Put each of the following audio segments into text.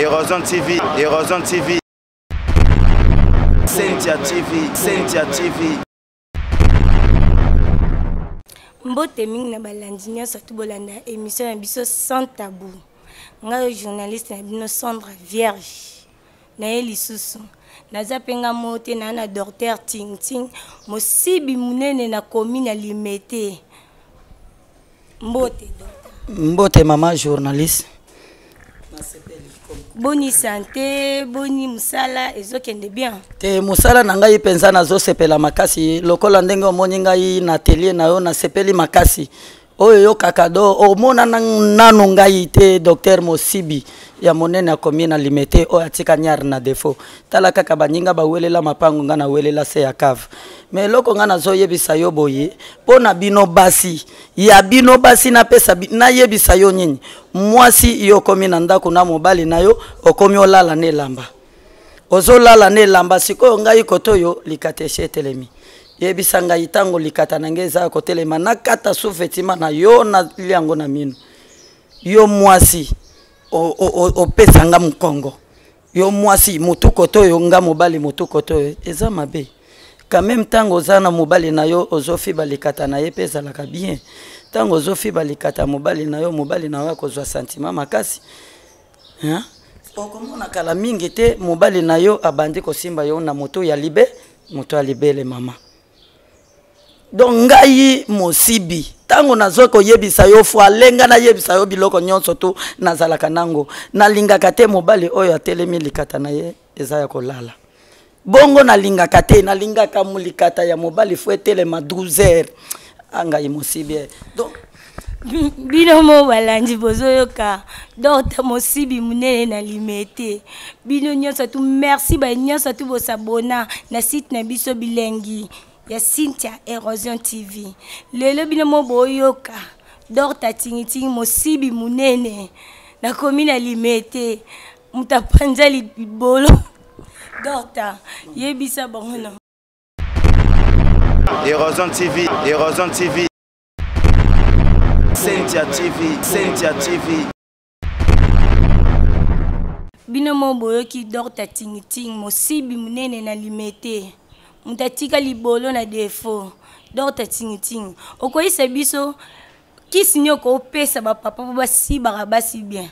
Erosion TV, Erosion TV, Sentia TV, Sentia TV. mbote mingi na balandi nyonso tobolanda émission na biso sans tabou ngai oyo journaliste na bino cendre vierge naye lisusu naza mpe nga moo te naa na docteur tingting mosibi monene na komine ya limete mbote mbote mama journaliste boni sante boni mosala ezokende bien te mosala na ngai mpenza nazosepela makasi lokola ndenge omoni ngai na atelier na yo nasepeli makasi oyo oyokaka do omona nano ngai te docteur mosibi ya monene akomi na lime te oyo atika niare na defo tala kaka baninga bawelela mapango ngai nawelela se ya cave me eloko ngai nazoyebisa yo boye mpo na bino basi ya bino basi napesa nayebisa yo nini mwasi yo okomi na ndako na mobali na yo okomi olala na elamba ozolala na elamba sikoyo ngai kotoyo likata esi etelemi yebisa ngai ntango likata na ngai eza ya kotelema nakata sufe ntima na yo nalia yango na mino yo mwasi opesa nga mokongo yo mwasi motu koto oyo nga mobali motu koto oyo eza mabe quand même ntango oza na mobali na yo ozofi balikata na ye mpe ezalaka bien ntango ozofi balikata mobali na yo mobali na yo akozwa sentima makasi okomona kala mingi te mobali na yo abandi kosimba yo na motu ya libe moto ya libele mama donc ngai mosibi ntango nazwa koyebisa yo fwa lenga nayebisa yo biloko nyonso tu nazalaka nango nalingaka te mobali oyo atelemi likata na ye eza ya kolala bongo nalingaka te nalingaka molikata ya mobali fo etelema 12 heures angai ah, mosibi eh. donc bino mo balandi bozoyoka dorta mosibi monene na lime te bino nyonso tu merci banyonso tu bosabona na site na biso bilengi ya cynthia erosion tv lelo bino mo boyoka dor tatingitingi mosibi monene nakomi na lime te moto apanza libolo dorta yebisa bango na erosion tv erosion tv cynthia tv cynthia tv bino mo boyoki dorta tingitingi mosibi monene na lime te moto atika libolo na defo dor tatingitingi okoyisa biso kisi nini okopesa bapapa mpo basibaka basi bien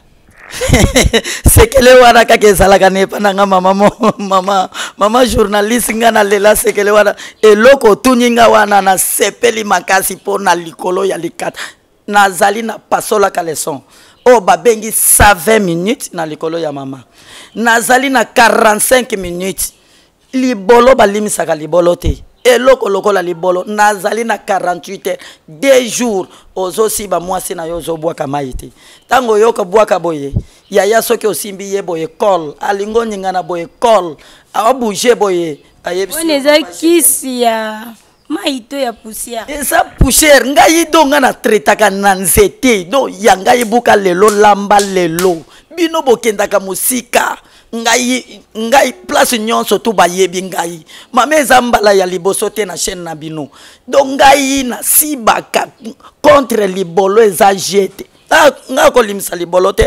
sekele wana kaka ezalaka na epa na nga mama, mama, mama journaliste nga nalela sekele wana eloko otuni nga wana nasepeli makasi mpo na likolo ya likata nazali na pasolaka leson oyo babengi 120 minutes na likolo ya mama nazali na 45 minutes libolo balimisaka libolo te eloko lokola libolo nazali na 48 heures de jour ozosiba mwasi na yo ozobwaka mai te ntango oyoka bwaka boye yaya soki osimbi ye boye col alingo ningana boye col abouge boye ayebisi eza kisi ya mai to ya poussière eza poussière ngai do ngai natretaka na nzete do ya ngai ebuka lelo lamba lelo bino bokendaka mosika ngai ngai place nyonso tu bayebi ngai mama eza mbala ya liboso te na chaîne na bino donc ngai nasibaka contre libolo eza jete ngai kolimisa libolo te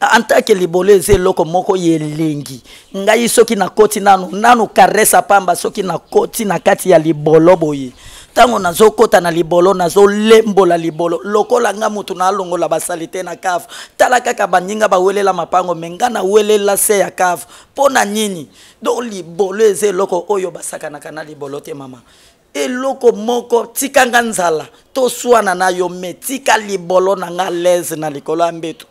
antake libolo eza eloko moko ya elengi ngai soki nakoti nano nano karesa pamba soki nakoti na kati ya libolo boye ntango nazokɔta na libolo nazolembola libolo lokola nga motu nalongola basali te na kafu tala kaka baninga bawelela mapango me nga nawelela se ya kafu mpo na nini don libolo eza eloko oyo basakanaka na libolo te mama eloko moko tikanga nzala toswana na yo me tika libolo na nga lese na likolo ya mbeto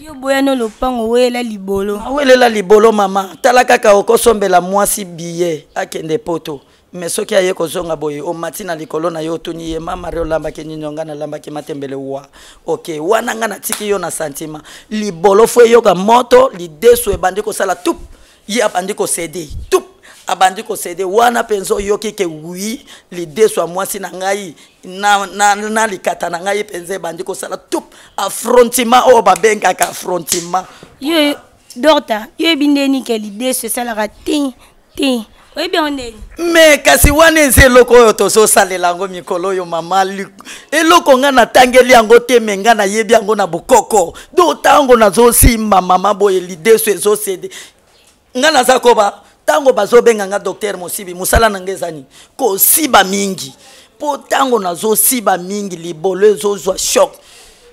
yo boyano lopango owelela libolo awelela libolo mama tala kaka okosombela mwasi biye akende poto me soki aye kozonga boye omati na likolo na ye otuni ye mamari olambaki nini nga nalambaki matembele wa ok wana nga natiki yo na santima libolo fo eyoka moto lidesu ebandi kosala tup ye abandi kosede tup abandi kosede wana mpenza oyoki ke wi lidesu ya mwasi na ngai na, na, na likata na ngai mpenza ebandi kosala tup affrontima oyo oh, babengaka affrontima yo dorta yo yebi ndeni ke lidesu esalaka te te oyebi yango ndeni me kasi wana eza eloko oyo tozosalela yango mikolo oyo mama eloko ngai natangeli yango te me ngai nayebi yango na bokoko do ntango nazosimba mama boye lideso ezosede ngai naza koba ntango bazobenga ngai docteur mosibi mosala na ngai eza nini kosiba mingi mpo ntango nazosiba mingi libolo ezozwa shok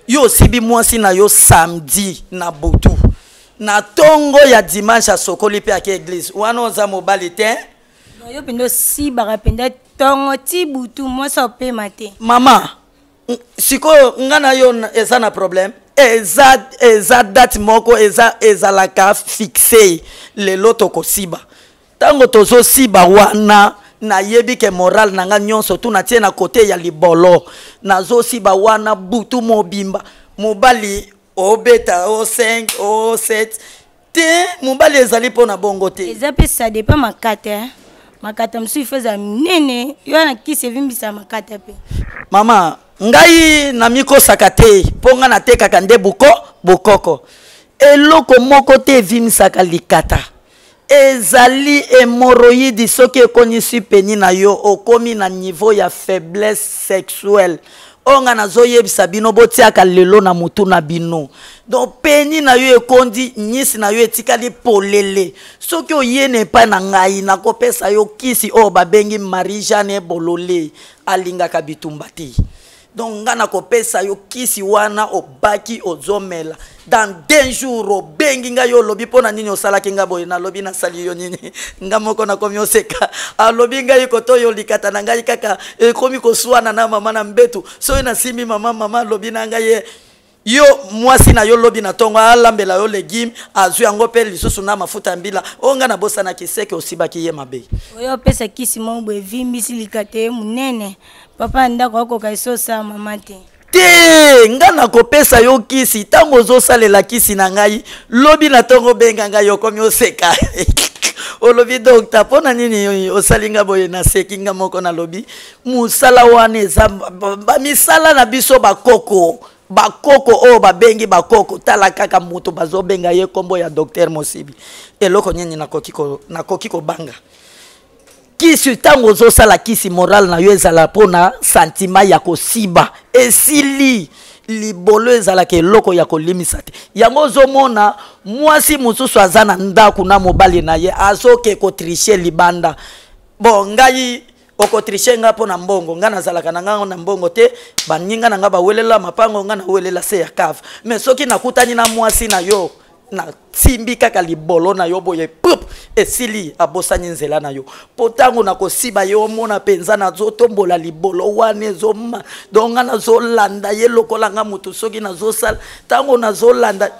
yo osibi mwasi na yo samdi na butu na ntongo ya dimanshe asokoli mpe ake eglize wana oza mobali te yo mpenza osibaka mpenza ntongo ti butu mwonso opema te mama sikoyo nga na yo eza na problème eza eza date moko eza ezalaka fixe lelo tokosiba ntango tozosiba wana nayebi ke morale na nga nyonso tu natie na kote ya libolo nazosiba wana butu mobimba mobali obeta o 5 o 7 te mobali ezali mpo na bongo te eza mpe sa dépend makate makata mosusu ifeza minene yo wana kisi evimbisa makata mpe mama ngai na mikosaka te mpo ngai natekaka nde buko bokoko eloko moko te evimisaka likata ezali hémoroïde soki ekonisi peni na yo okomi na niveau ya faiblesse sexuelle oyo ngai nazoyebisa bino botiaka lelo na motu na bino donc peni na yo ekondi nyisi na yo etikali polele soki oyene epai na ngai nakopesa yo kisi oyo babengi marie jeanne bolole alingaka bitumba te donc ngai nakopesa yo kisi wana obaki ozomela dans deux jours obengi ngai yo olobi mpo na nini osalaki ngai boye nalobi nasali yo nini ngai moko nakomi oseka alobi ngai koto oyo likata na ngai kaka ekomi koswana na mama na mbetu soki nasimbi mama mama alobi na ngai ye yo mwasi na yo lobi na ntongo alambela yo legume azwi yango mpe lisusu na mafuta ya mbila oyo ngai nabosanaki seke osibaki ye mabe oyo opesa kisi moko boye evimbisi likate ye monene papa ya ndako akoka esosa mama te te nga nakopesa yo kisi ntango ozosalela kisi na ngai lobi na ntongo obenga ngai okomi oseka olobi dokta mpo na nini osali nga boye naseki nga moko nalobi mosala wana eza bamisala na biso bakoko bakoko oyo babengi bakoko tala kaka moto bazobenga ye nkombo ya docteur mosibi eloko nini nakoki kobanga ko, na kisi ntango ozosala kisi morale na yo ezala mpona santima ya kosiba esili libolo ezalaka eloko ya kolimisa te yango ozomona mwasi mosusu aza na ndako na mobali na ye azoke kotriche libanda bon ngai okotriche nga mpo na mbongo nga nazalaka na ngango na mbongo te baninga na nga bawelela mapango nga nawelela se ya cave mais soki nakutani na mwasi na yo nasimbi kaka libolo na yo boye pup esili abosani nzela na yo mpo ntango nakosiba ye omona mpenza nazotombola libolo wana ezoma don nga nazolanda ye lokola nga motu soki nazosala ntango nazolanda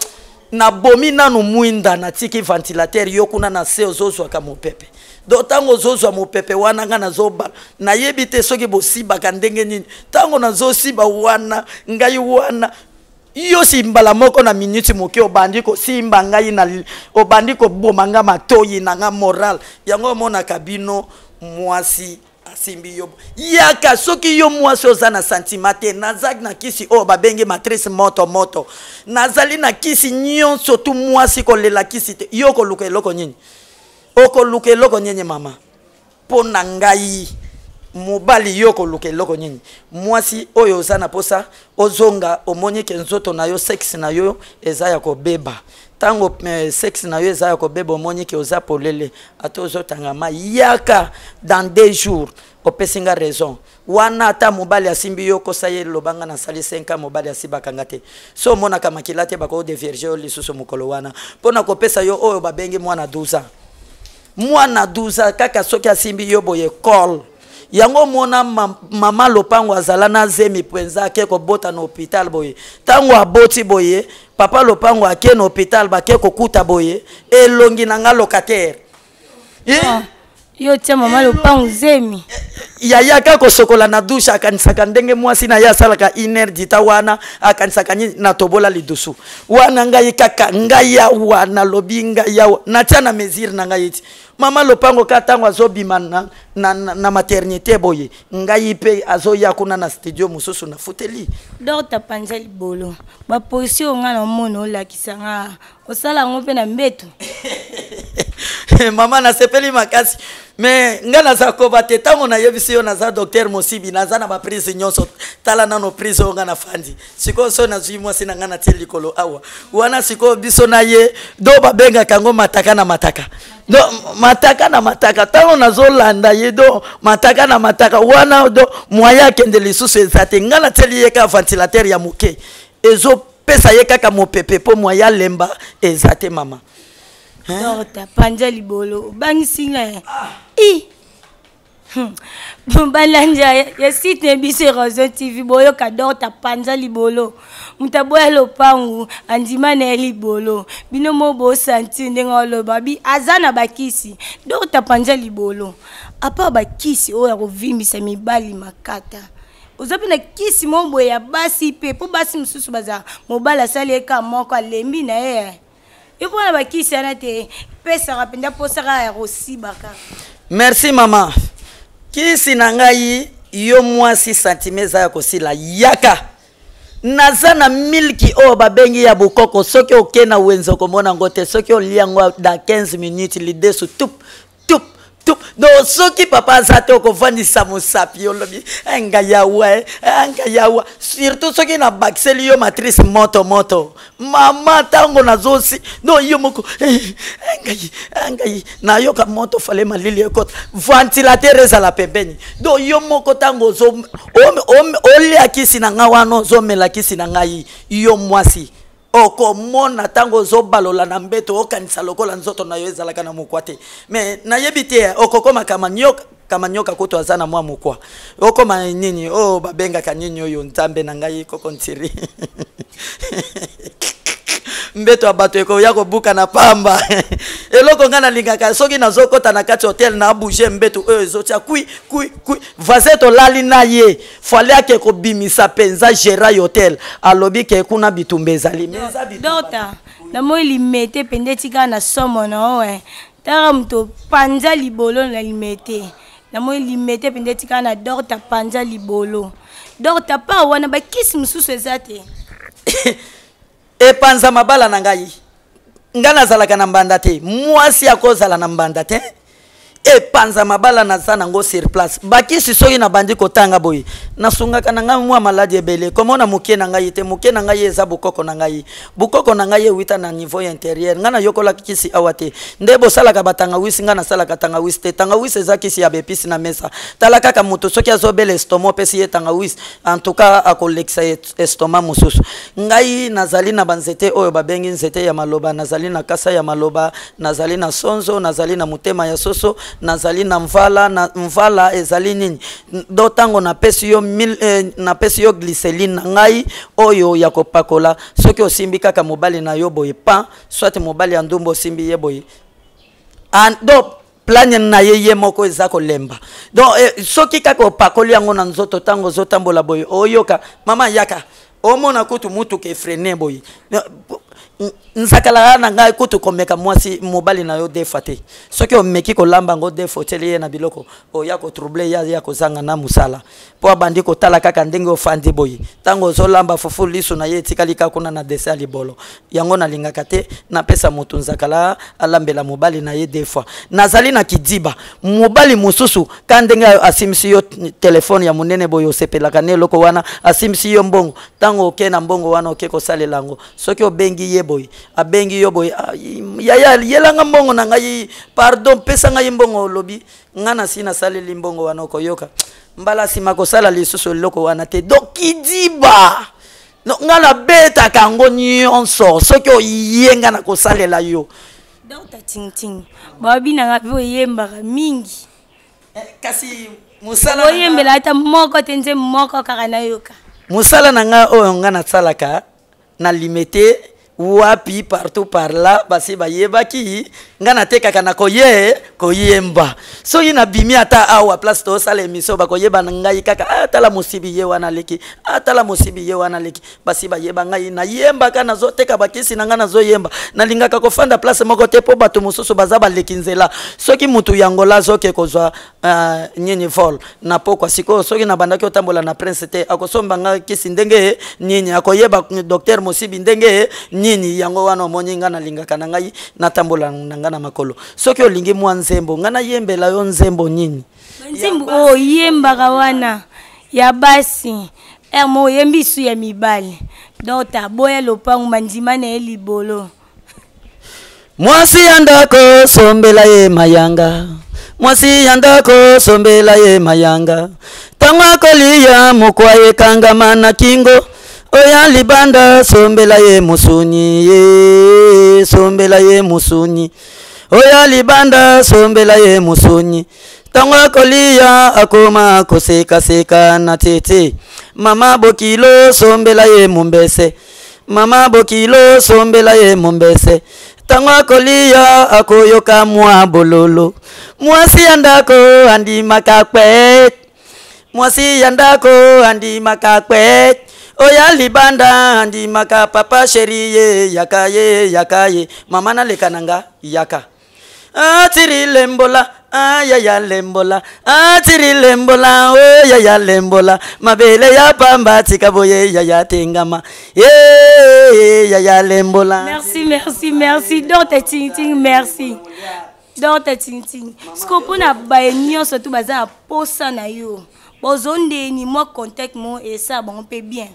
nabomi nanu mwinda natiki ventilatere yo kuna na se ozozwaka mopepe do ntango ozozwa mopepe wana ngai nazobala nayebi te soki bosibaka ndenge nini ntango nazosiba wana ngai wana yosi mbala moko na miniti moke obandi kosimba ngai na obandi koboma ngai matoyi na ngai moral yango omonaka bino mwasi asimbi yo yaka soki yo mwasi oza na santima te nazali na kisi oyo babenge matrice moto moto nazali na kisi nyonso tu mwasi kolela kisi te yo okoluka eloko nini okoluka eloko nini mama mpo na ngai mobali yo koluka eloko nini mwasi oyo oza na mposa ozonga omoni ke nzoto na yo sexe na yo eza ya kobeba ntango eh, sexe na yo eza ya kobeba omoni ke oza polele ata ozotangama yaka dans deux jours opesi nga raison wana ata mobali asimbi yo kosa ye lobanga nasali 5 ans mobali asibaka nga te so omonaka makila te bakodeverge yo lisusu mokolo wana mpona kopesa yo oyo babengi mwana 12 ans mwana 12 ans kaka soki asimbi yo boye cole yango mona mama lopango azala na zemi mpenza ake kobota na hôpital boye ntango aboti boye papa lopango ake na hôpital bake kokuta boye elongi na nga lokatere ah, yo tia mama e lopango zemi e, e, yayaka kosokola na dushe akanisaka ndenge mwasi na ye asalaka iner dita wana akanisaka na tobola lidusu wana ngai kaka ngai yawa nalobi ngai yawa natia na mesure na ngai eti mama lopango ka ntango azobima na, na, na, na maternité boye ngai mpe azoya kuna na studio mosusu na futeli dokta panza libolo baposi onga na omona olakisa nga osala yango mpe na mbeto mama nasepeli makasi me nga naza koba te ntango nayebisi yo naza docteur mosibi naza na baprise nyonso tala nano prise oyo nga nafandi sikoyo so nazwi mwasi na nga natie likolo awa wana sikoyo biso na ye do babengaka yango mataka na mataka do mataka na mataka ntango nazolanda ye do mataka na mataka wana do mwya akende lisusu eza te nga natieli ye kaka ventilateur ya moke ezopesa ye kaka mopepe mpo mwya lemba eza te mama dorta panza libolo obangisinga i balanja ya site na biso erosion tv boyoka dorta panza libolo moto aboya lopangu andima na ye libolo bino mo bosanti ndenge oloba bi aza na bakisi dorta panza libolo apart bakisi oyo ya kovimbisa mibali makata oza mpe na kisi mo boye ya basi mpe mpo basi mosusu bazala mobali asali ye ka moko alembi na ye ipona e bakisana te pesaka mpenza posaka ya kosibaka merci mama kisi na ngai yo mwasi santime eza ya kosila yaka naza na milki oyo babengi ya bokoko soki okei na wenze okomona yango te soki olia yango da 15 minutes lidesu tup tup donc soki papa aza te okovandisa mosapi olobi nga yawa eh, eh, nga yawa surtout soki nabakiseli yo matrice moto moto mama ntango nazosi no yo moko ngai eh, ngai nayoka moto fale malili ekota ventilateur ezala pembeni donc yo moko ntango oliakisi na ngai wana ozomelakisi na ngai yo mwasi okomona ntango ozobalola na mbeto okanisa lokola nzoto na yo ezalaka na mokwa te me nayebi te okokoma kamanioka kamanioka kutu aza na mwa mokwa okoma nini oyo oh, babengaka nini oyo nzambe na ngai kokonsiri mbeto ya bato ekoya kobuka na pamba eloko ngai nalingaka soki nazokɔta na kati hotel nabouge mbeto oyo ezotia kui kui kui vaze tolali na ye fale ake kobimisa mpenza gérai hotel alobi ke kuna bitumba ezali dota namoi limete mpenza etikala na somo na oe eh. tara moto panza libolo na limete namoi limete mpenza etikala na dorta panza libolo dorta par wana bakisi mosusu eza te epanza mabala na ngai nga nazalaka na mbanda te mwasi akozala na mbanda te epanza mabala naza nango sur place bakisi soki nabandi kotanga boye nasungaka na ngai mwa maladi ebele komona moke na ngai te moke na ngai eza bukoko na ngai bukoko na ngai ewita na niveau ya intérieur ngai nayokola kisi awa te nde bosalaka batangawisi ngai nasalaka tangawisi te tangawisi eza kisi ya bepisi na mesa tala kaka moto soki azobela estoma opesi ye tangawisi en tout cas akolekisa e, estoma mosusu ngai nazali na banzete oyo babengi nzete ya maloba nazali na kasa ya maloba nazali na sonzo nazali na motema ya soso nazali na mvala na mvala ezali nini do ntango napesi yo eh, napesi yo gliseline na ngai oyo ya kopakola soki osimbi kaka mobali na yo boye pan soit mobali ya ndumbu osimbi ye boye ah, donc plane na ye ye moko eza kolemba donc eh, soki kaka opakoli yango na nzoto ntango ozotambola boye oyoka mama yaka omona kutu mutuka efrene boye nsakalaka na ngai kutu komeka mwasi mobali na yo defa te soki omeki kolamba yango defa otyeli ye na biloko oya kotrouble ya ya kozanga na mosala mpo abandi kotala kaka ndenge ofandi boye ntango ozolamba fufu liso na ye etikali kaka kuna na dese ya libolo yango nalingaka te napesa motu nzakala alambela mobali na ye defa nazali na kidiba mobali mosusu ka ndenge asimisi yo telefone ya monene boye osepelaka na eloko wana asimisi yo mbongo ntango oke na mbongo wana oke kosalela yango soki obengi ye boye abengi yo boye ah, yaya yelanga mbongo na ngai pardon pesa ngai mbongo olobi nga na si nasaleli mbongo wana okoyoka mbala nsima kosala lisusu eloko wana te donc kidiba no, nga nabetaka yango nyonso soki oye nga na kosalela yo donc tatingting babi nanga mpe oyembaka mingi eh, kasi mosala oyembela ata moko te nze moko kaka nayoka mosala na nga oyo nga nasalaka na limite wapi partout par là basi bayebaki nga natekaka na koye koyemba soki nabimi ata awa place tosala émission bakoyeba ngai kaka atala ah, mosibi ye wana leki atala ah, mosibi ye wana leki basi bayeba ngai nayembaka nazoteka bakisi na ngai nazoyemba nalingaka kofanda place moko te mpo bato mosusu baza baleki nzela soki motu yangola azoke kozwa uh, nini vol na pokwa sikoyo soki nabandaki otambola na prince te akosomba ngai kisi ndenge nini akoyeba docteur mosibi ndenge nini nini yango wana omoni nga nalingaka na ngai natambola na nga na makolo soki olingi mwa nzembo nga nayembela yo nzembo nini nzembo oyembaka wana ya basi ermo eh, oyembi su ya mibale donc taboya lopango bandima na ye libolo mwasi ya ndako sombela ye mayanga mwasi ya ndako sombela ye mayanga ntango akolia mokwa ekangama na kingo oya libanda sombela ye musuni ye sombela ye musuni oya libanda sombela ye musuni ntango akolia akoma kosekaseka na tete mama bokilo sombela ye mombese mama bokilo sombela ye mombese ntango akolia akoyoka mwa bololo mwasi ya ndako andimaka kwet mwasi ya ndako andimaka kwet oya libanda ndimaka papa sheri ye yaka ye yaka ye mama naleka na nga yaka atiri lembola ayaya lembola atiri lembola oyaya lembola mabele ya pamba tika boye yaya tengama ye yaya lembola merci merci merci dor te tingting merci dor te tingting siko mpona baye nyonso tu baza na posa na yo bozondeni mwa contact mo esa bango mpe bien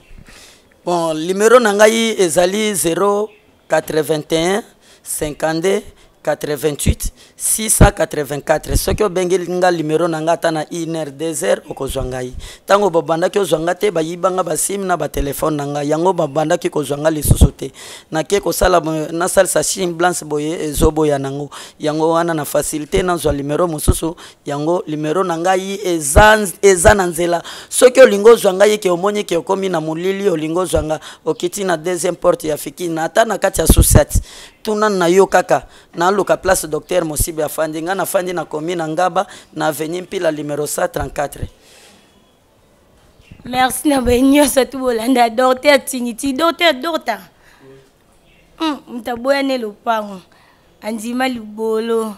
bon limero na ngai ezali 0 81 52 88 684 soki obengi nga limero na nga ata na 1r 2r okozwa ngai ntango babandaki ozwa nga te bayibanga basime na batelefone na ngai yango babandaki kozwa nga lisusu te nake kosala nasalisa chine blanche boye ezoboya nango yango wana na facilité nazwa limero mosusu yango limero na ngai eza, eza na nzela soki olingi ozwa ngai eke omoni eke okomi na molili olingi ozwa nga okiti na deuxième porte ya fikini na ata na kati ya susete tuna na yo kaka naluka place docteur mosi nsibe afandi nga nafandi na komi na ngaba na aveni mpila numero 134 merci na boye nyonso tobolanda dorter tiniti dorter dorta moto aboyani lopango andima libolo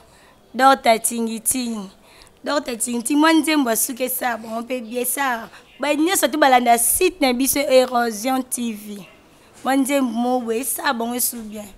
dorta tingitingi dorta tingitingi mwa nzembo asukisa e bango mpe biesa bato nyonso tobalanda site na biso erosion tv mwa nzembo moboye esa bango esu bien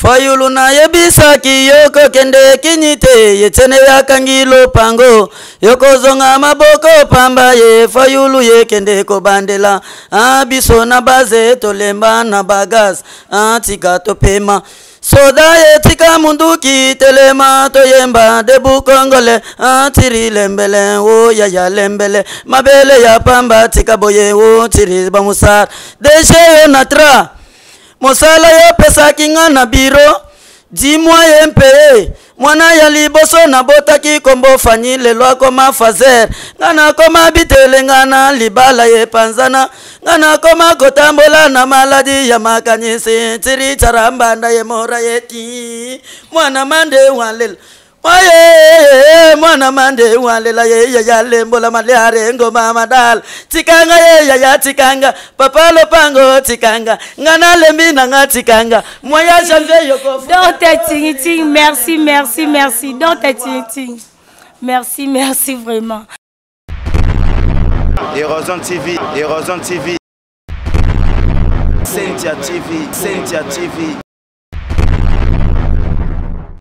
fayulu na yebisaki yoko kende kinyi te ye tsene yakangi lopango yokozonga maboko pamba ye fayulu ye kende kobandela a ah, biso na baze tolemba na bagaz a ah, tika topema soda ye tika munduki telema toyemba debu kongole atiri ah, lembele wo yaya lembele mabele ya pamba tika boye wo tiri bamusar deshe yo natra mosala yo opesaki nga na biro dimwa ye mpe mwana ya liboso nabotaki kombo fanyi lelo akoma fazer nga nakoma bitelenga na libala ye panzana nga nakoma kotambola na maladi ya makanisi ntiri carambanda ye mora ye ti mwana mande wa lelo oye eh, mwana mande walela ye yaya lembola male arengo mama dal tikanga ye yaya tikanga papa lopango tikanga ngana lembi nanga tikanga moya janvier yoko dans tes ting ting merci merci merci dans tes ting ting merci merci vraiment Erosion TV Erosion TV Cynthia TV Cynthia TV